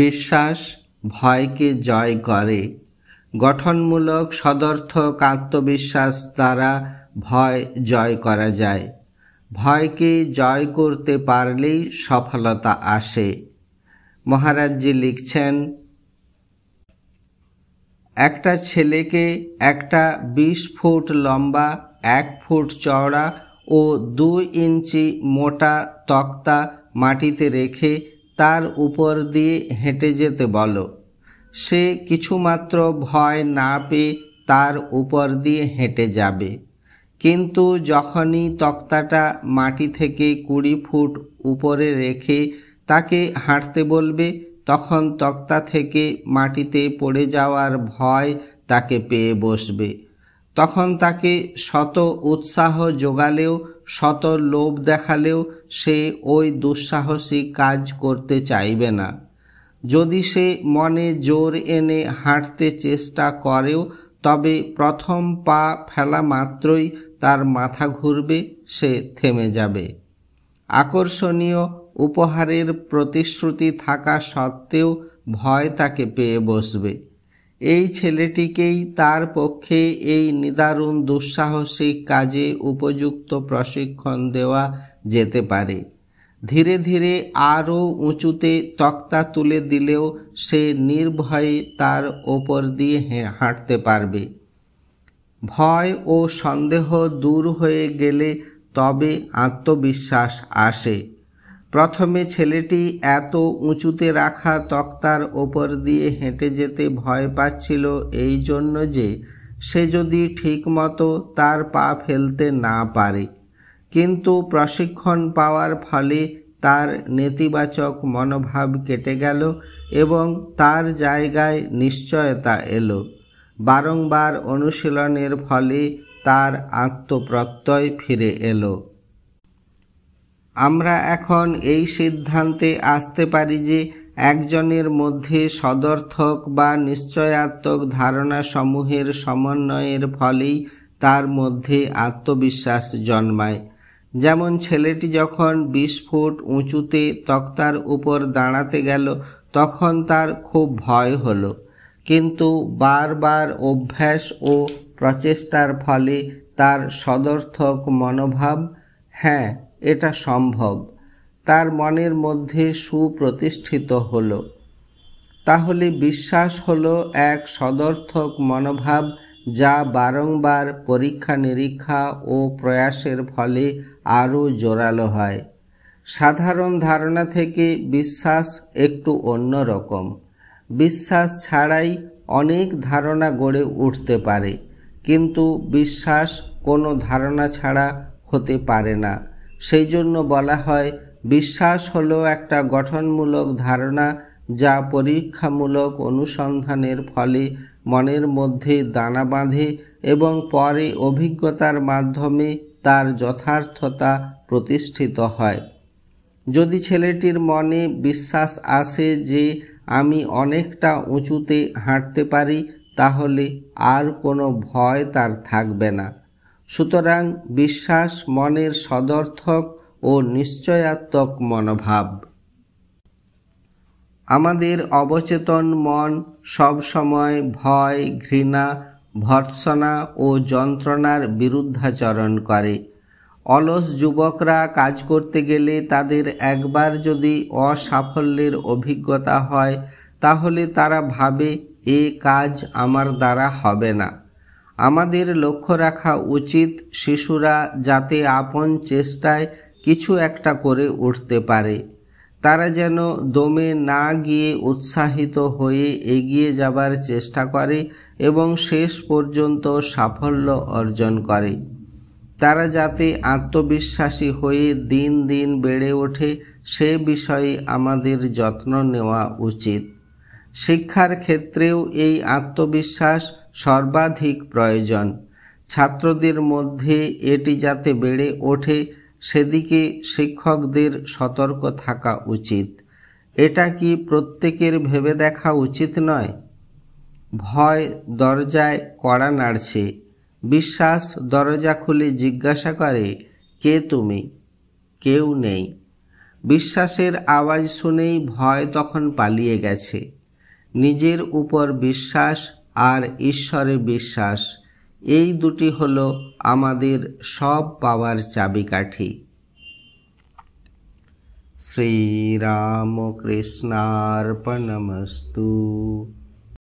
বিশ্বাস ভয়কে জয় করে গঠনমূলক সদর্থক আত্মবিশ্বাস দ্বারা ভয় জয় করা যায় ভয়কে জয় করতে পারলেই সফলতা আসে মহারাজজি লিখছেন একটা ছেলেকে একটা বিশ ফুট লম্বা এক ফুট চওড়া ও দুই ইঞ্চি মোটা তক্তা মাটিতে রেখে তার উপর দিয়ে হেঁটে যেতে বলো সে কিছুমাত্র ভয় না পেয়ে তার উপর দিয়ে হেঁটে যাবে কিন্তু যখনই তক্তাটা মাটি থেকে কুড়ি ফুট উপরে রেখে তাকে হাঁটতে বলবে তখন তক্তা থেকে মাটিতে পড়ে যাওয়ার ভয় তাকে পেয়ে বসবে তখন তাকে শত উৎসাহ যোগালেও শত লোভ দেখালেও সে ওই দুঃসাহসী কাজ করতে চাইবে না যদি সে মনে জোর এনে হাঁটতে চেষ্টা করেও তবে প্রথম পা ফেলা মাত্রই তার মাথা ঘুরবে সে থেমে যাবে আকর্ষণীয় উপহারের প্রতিশ্রুতি থাকা সত্ত্বেও ভয় তাকে পেয়ে বসবে এই ছেলেটিকেই তার পক্ষে এই নিদারুণ দুঃসাহসিক কাজে উপযুক্ত প্রশিক্ষণ দেওয়া যেতে পারে ধীরে ধীরে আরও উঁচুতে তক্তা তুলে দিলেও সে নির্ভয়ে তার ওপর দিয়ে হাঁটতে পারবে ভয় ও সন্দেহ দূর হয়ে গেলে তবে আত্মবিশ্বাস আসে প্রথমে ছেলেটি এত উঁচুতে রাখা তক্তার ওপর দিয়ে হেঁটে যেতে ভয় পাচ্ছিল এই জন্য যে সে যদি ঠিকমতো তার পা ফেলতে না পারে কিন্তু প্রশিক্ষণ পাওয়ার ফলে তার নেতিবাচক মনোভাব কেটে গেল এবং তার জায়গায় নিশ্চয়তা এলো বারংবার অনুশীলনের ফলে তার আত্মপ্রত্যয় ফিরে এলো আমরা এখন এই সিদ্ধান্তে আসতে পারি যে একজনের মধ্যে সদর্থক বা নিশ্চয়াত্মক ধারণাসমূহের সমন্বয়ের ফলেই তার মধ্যে আত্মবিশ্বাস জন্মায় যেমন ছেলেটি যখন বিশ ফুট উঁচুতে তক্তার উপর দাঁড়াতে গেল তখন তার খুব ভয় হলো কিন্তু বারবার অভ্যাস ও প্রচেষ্টার ফলে তার সদর্থক মনোভাব হ্যাঁ এটা সম্ভব তার মনের মধ্যে সুপ্রতিষ্ঠিত হল তাহলে বিশ্বাস হল এক সদর্থক মনোভাব যা বারংবার পরীক্ষা নিরীক্ষা ও প্রয়াসের ফলে আরও জোরালো হয় সাধারণ ধারণা থেকে বিশ্বাস একটু অন্যরকম বিশ্বাস ছাড়াই অনেক ধারণা গড়ে উঠতে পারে কিন্তু বিশ্বাস কোনো ধারণা ছাড়া হতে পারে না সেই জন্য বলা হয় বিশ্বাস হলো একটা গঠনমূলক ধারণা যা পরীক্ষামূলক অনুসন্ধানের ফলে মনের মধ্যে দানা বাঁধে এবং পরে অভিজ্ঞতার মাধ্যমে তার যথার্থতা প্রতিষ্ঠিত হয় যদি ছেলেটির মনে বিশ্বাস আসে যে আমি অনেকটা উঁচুতে হাঁটতে পারি তাহলে আর কোনো ভয় তার থাকবে না সুতরাং বিশ্বাস মনের সদর্থক ও নিশ্চয়াত্মক মনোভাব আমাদের অবচেতন মন সবসময় ভয় ঘৃণা ভর্ৎসনা ও যন্ত্রণার বিরুদ্ধাচরণ করে অলস যুবকরা কাজ করতে গেলে তাদের একবার যদি অসাফল্যের অভিজ্ঞতা হয় তাহলে তারা ভাবে এ কাজ আমার দ্বারা হবে না আমাদের লক্ষ্য রাখা উচিত শিশুরা যাতে আপন চেষ্টায় কিছু একটা করে উঠতে পারে তারা যেন দমে না গিয়ে উৎসাহিত হয়ে এগিয়ে যাবার চেষ্টা করে এবং শেষ পর্যন্ত সাফল্য অর্জন করে তারা যাতে আত্মবিশ্বাসী হয়ে দিন দিন বেড়ে ওঠে সে বিষয়ে আমাদের যত্ন নেওয়া উচিত শিক্ষার ক্ষেত্রেও এই আত্মবিশ্বাস সর্বাধিক প্রয়োজন ছাত্রদের মধ্যে এটি যাতে বেড়ে ওঠে সেদিকে শিক্ষকদের সতর্ক থাকা উচিত এটা কি প্রত্যেকের ভেবে দেখা উচিত নয় ভয় দরজায় কড়া নাড়ছে বিশ্বাস দরজা খুলে জিজ্ঞাসা করে কে তুমি কেউ নেই বিশ্বাসের আওয়াজ শুনেই ভয় তখন পালিয়ে গেছে নিজের উপর বিশ্বাস আর ঈশ্বরে বিশ্বাস এই দুটি হল আমাদের সব পাওয়ার চাবিকাঠি শ্রীরামকৃষ্ণার্পণমস্তু